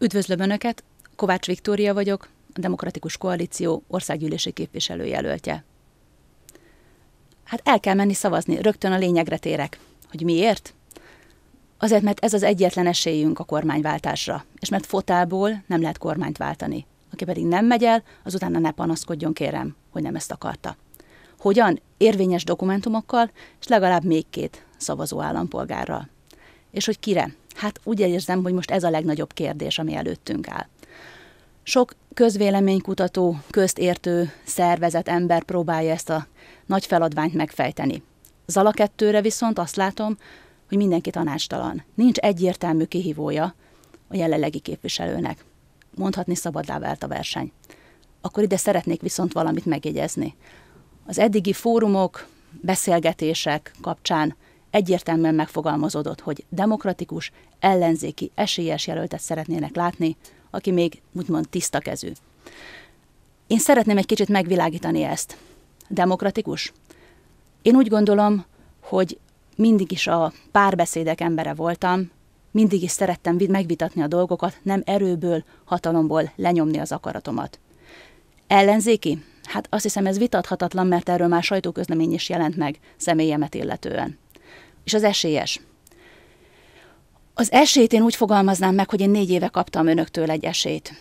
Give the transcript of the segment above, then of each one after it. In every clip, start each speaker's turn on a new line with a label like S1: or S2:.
S1: Üdvözlöm Önöket, Kovács Viktória vagyok, a Demokratikus Koalíció országgyűlési képviselőjelöltje. Hát el kell menni szavazni, rögtön a lényegre térek. Hogy miért? Azért, mert ez az egyetlen esélyünk a kormányváltásra, és mert fotából nem lehet kormányt váltani. Aki pedig nem megy el, az utána ne panaszkodjon, kérem, hogy nem ezt akarta. Hogyan? Érvényes dokumentumokkal, és legalább még két szavazó állampolgárral. És hogy kire? Hát úgy érzem, hogy most ez a legnagyobb kérdés, ami előttünk áll. Sok közvéleménykutató, köztértő szervezet ember próbálja ezt a nagy feladványt megfejteni. Zala kettőre viszont azt látom, hogy mindenki tanástalan. Nincs egyértelmű kihívója a jelenlegi képviselőnek. Mondhatni szabadlá vált a verseny. Akkor ide szeretnék viszont valamit megjegyezni. Az eddigi fórumok, beszélgetések kapcsán egyértelműen megfogalmazódott, hogy demokratikus, ellenzéki, esélyes jelöltet szeretnének látni, aki még úgymond tiszta kezű. Én szeretném egy kicsit megvilágítani ezt. Demokratikus? Én úgy gondolom, hogy mindig is a párbeszédek embere voltam, mindig is szerettem megvitatni a dolgokat, nem erőből, hatalomból lenyomni az akaratomat. Ellenzéki? Hát azt hiszem ez vitathatatlan, mert erről már sajtóközlemény is jelent meg személyemet illetően és az esélyes. Az esélyt én úgy fogalmaznám meg, hogy én négy éve kaptam önöktől egy esélyt.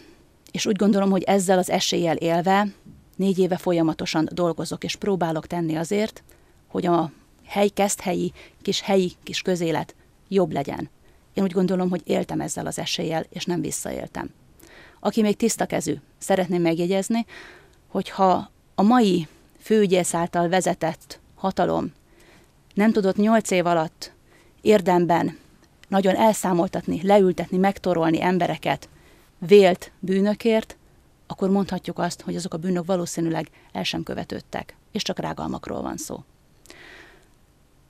S1: És úgy gondolom, hogy ezzel az eséllyel élve négy éve folyamatosan dolgozok és próbálok tenni azért, hogy a hely helyi kis helyi kis közélet jobb legyen. Én úgy gondolom, hogy éltem ezzel az eséllyel, és nem visszaéltem. Aki még tiszta kezű, szeretném megjegyezni, hogyha a mai főügyész által vezetett hatalom nem tudott nyolc év alatt érdemben nagyon elszámoltatni, leültetni, megtorolni embereket vélt bűnökért, akkor mondhatjuk azt, hogy azok a bűnök valószínűleg el sem követődtek, és csak rágalmakról van szó.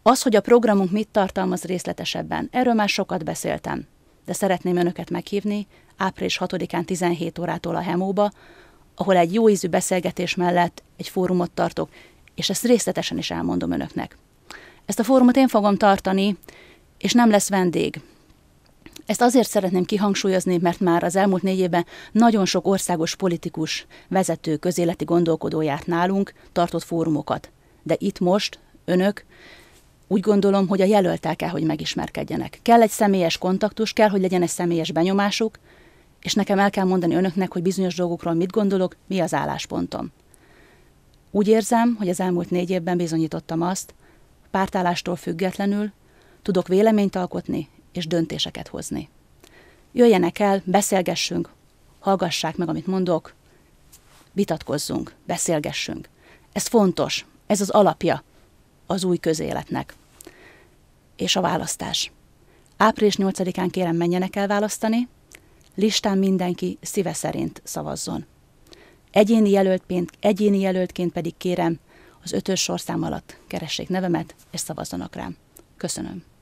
S1: Az, hogy a programunk mit tartalmaz részletesebben, erről már sokat beszéltem, de szeretném önöket meghívni április 6-án 17 órától a Hemóba, ahol egy jó ízű beszélgetés mellett egy fórumot tartok, és ezt részletesen is elmondom önöknek. Ezt a fórumot én fogom tartani, és nem lesz vendég. Ezt azért szeretném kihangsúlyozni, mert már az elmúlt négy évben nagyon sok országos politikus, vezető, közéleti gondolkodó járt nálunk, tartott fórumokat. De itt most, önök, úgy gondolom, hogy a jelöltel kell, hogy megismerkedjenek. Kell egy személyes kontaktus, kell, hogy legyen egy személyes benyomásuk, és nekem el kell mondani önöknek, hogy bizonyos dolgokról mit gondolok, mi az álláspontom. Úgy érzem, hogy az elmúlt négy évben bizonyítottam azt, pártállástól függetlenül tudok véleményt alkotni és döntéseket hozni. Jöjjenek el, beszélgessünk, hallgassák meg, amit mondok, vitatkozzunk, beszélgessünk. Ez fontos, ez az alapja az új közéletnek. És a választás. Április 8-án kérem menjenek el választani, listán mindenki szíve szerint szavazzon. Egyéni, jelöltként, egyéni jelöltként pedig kérem, az ötös sorszám alatt keressék nevemet, és szavazzanak rám. Köszönöm.